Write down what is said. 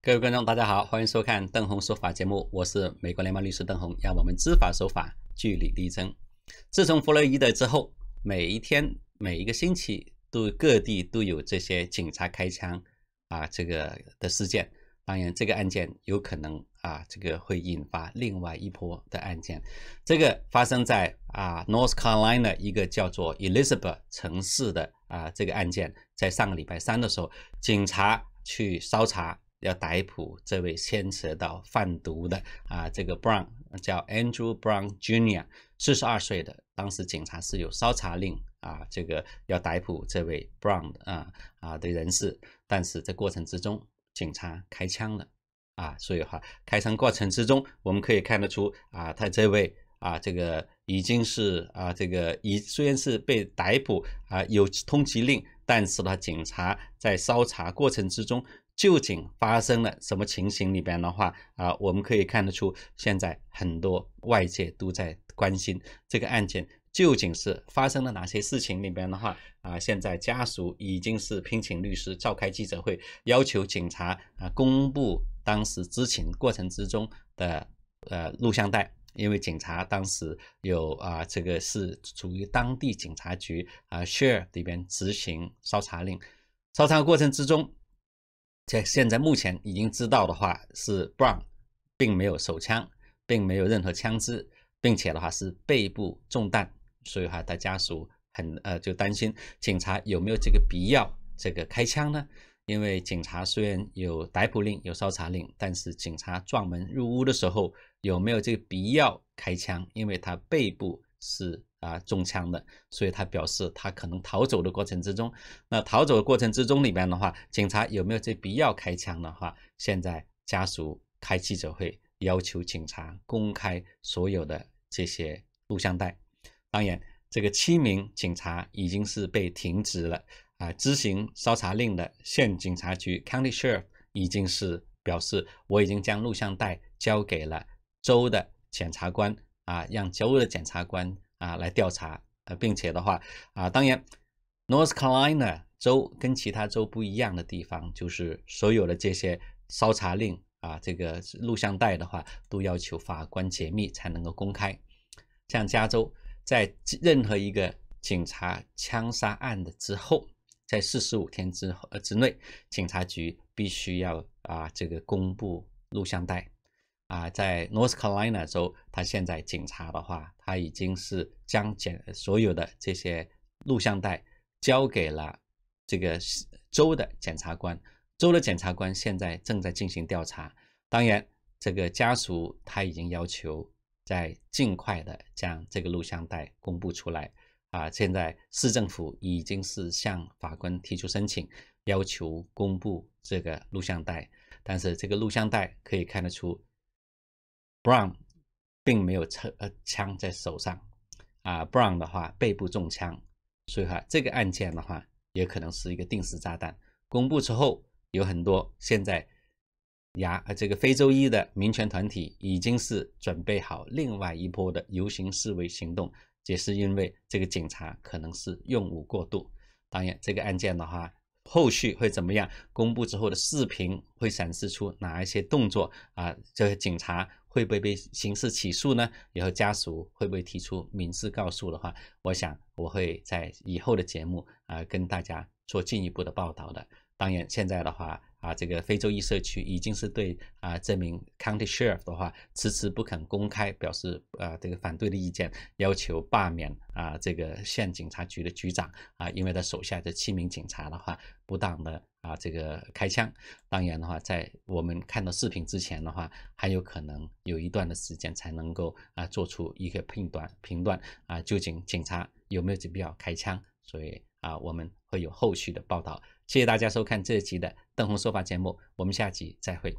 各位观众，大家好，欢迎收看邓红说法节目，我是美国联邦律师邓红。让我们知法守法，据理力争。自从弗洛伊德之后，每一天、每一个星期，都各地都有这些警察开枪啊这个的事件。当然，这个案件有可能啊这个会引发另外一波的案件。这个发生在啊 North Carolina 一个叫做 Elizabeth 城市的啊这个案件，在上个礼拜三的时候，警察去搜查。要逮捕这位牵扯到贩毒的啊，这个 Brown 叫 Andrew Brown Jr.，四十二岁的，当时警察是有搜查令啊，这个要逮捕这位 Brown 啊啊的人士，但是这过程之中，警察开枪了啊，所以哈，开枪过程之中，我们可以看得出啊，他这位啊，这个已经是啊，这个已虽然是被逮捕啊，有通缉令，但是呢，警察在搜查过程之中。究竟发生了什么情形里边的话啊，我们可以看得出，现在很多外界都在关心这个案件究竟是发生了哪些事情里边的话啊，现在家属已经是聘请律师召开记者会，要求警察啊公布当时知情过程之中的呃录像带，因为警察当时有啊这个是处于当地警察局啊 share 里边执行搜查令，搜查过程之中。在现在目前已经知道的话是 Brown，并没有手枪，并没有任何枪支，并且的话是背部中弹，所以的话他家属很呃就担心警察有没有这个必要这个开枪呢？因为警察虽然有逮捕令有搜查令，但是警察撞门入屋的时候有没有这个必要开枪？因为他背部。是啊，中枪的，所以他表示他可能逃走的过程之中。那逃走的过程之中里面的话，警察有没有这必要开枪的话，现在家属开记者会要求警察公开所有的这些录像带。当然，这个七名警察已经是被停职了啊。执行搜查令的县警察局 （County Sheriff） 已经是表示，我已经将录像带交给了州的检察官。啊，让州的检察官啊来调查，呃，并且的话，啊，当然，North Carolina 州跟其他州不一样的地方，就是所有的这些搜查令啊，这个录像带的话，都要求法官解密才能够公开。像加州，在任何一个警察枪杀案的之后，在四十五天之呃之内，警察局必须要啊这个公布录像带。啊，在 North Carolina 州，他现在警察的话，他已经是将检所有的这些录像带交给了这个州的检察官，州的检察官现在正在进行调查。当然，这个家属他已经要求在尽快的将这个录像带公布出来。啊，现在市政府已经是向法官提出申请，要求公布这个录像带，但是这个录像带可以看得出。Brown，并没有枪呃枪在手上，啊，Brown 的话背部中枪，所以话这个案件的话，也可能是一个定时炸弹。公布之后，有很多现在牙呃这个非洲裔的民权团体，已经是准备好另外一波的游行示威行动，也是因为这个警察可能是用武过度。当然，这个案件的话。后续会怎么样？公布之后的视频会显示出哪一些动作啊？这些警察会不会被刑事起诉呢？然后家属会不会提出民事告诉的话？我想我会在以后的节目啊跟大家做进一步的报道的。当然，现在的话。啊，这个非洲裔社区已经是对啊这名 county sheriff 的话，迟迟不肯公开表示啊这个反对的意见，要求罢免啊这个县警察局的局长啊，因为他手下的七名警察的话，不当的啊这个开枪。当然的话，在我们看到视频之前的话，还有可能有一段的时间才能够啊做出一个判断评断啊，究竟警察有没有这必要开枪？所以。啊，我们会有后续的报道。谢谢大家收看这一集的邓红说法节目，我们下集再会。